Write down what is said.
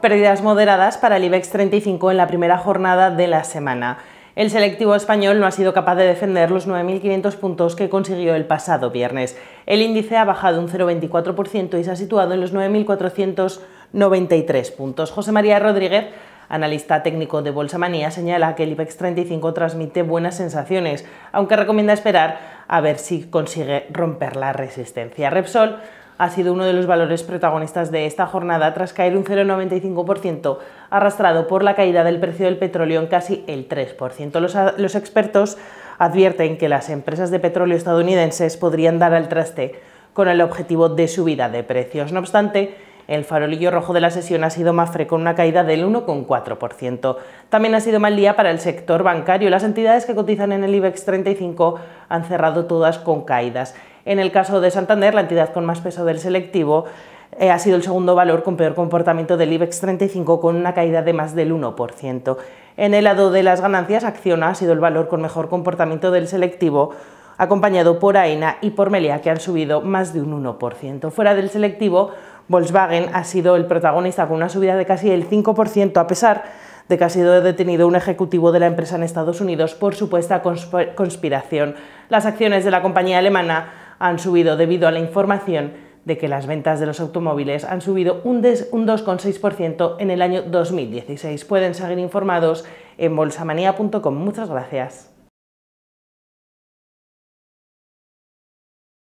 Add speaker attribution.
Speaker 1: pérdidas moderadas para el IBEX 35 en la primera jornada de la semana. El selectivo español no ha sido capaz de defender los 9.500 puntos que consiguió el pasado viernes. El índice ha bajado un 0,24% y se ha situado en los 9.493 puntos. José María Rodríguez, analista técnico de Bolsa Manía, señala que el IBEX 35 transmite buenas sensaciones, aunque recomienda esperar a ver si consigue romper la resistencia. Repsol ha sido uno de los valores protagonistas de esta jornada tras caer un 0,95%, arrastrado por la caída del precio del petróleo en casi el 3%. Los, expertos advierten que las empresas de petróleo estadounidenses podrían dar al traste con el objetivo de subida de precios. No obstante, el farolillo rojo de la sesión ha sido Mafre con una caída del 1,4%. También ha sido mal día para el sector bancario. Las entidades que cotizan en el IBEX 35 han cerrado todas con caídas. En el caso de Santander, la entidad con más peso del selectivo, eh, ha sido el segundo valor con peor comportamiento del IBEX 35 con una caída de más del 1%. En el lado de las ganancias, Acciona ha sido el valor con mejor comportamiento del selectivo, acompañado por AENA y por Melia, que han subido más de un 1%. Fuera del selectivo, Volkswagen ha sido el protagonista con una subida de casi el 5%, a pesar de que ha sido detenido un ejecutivo de la empresa en Estados Unidos por supuesta conspiración. Las acciones de la compañía alemana han subido debido a la información de que las ventas de los automóviles han subido un, 2,6% en el año 2016. Pueden seguir informados en bolsamanía.com. Muchas gracias.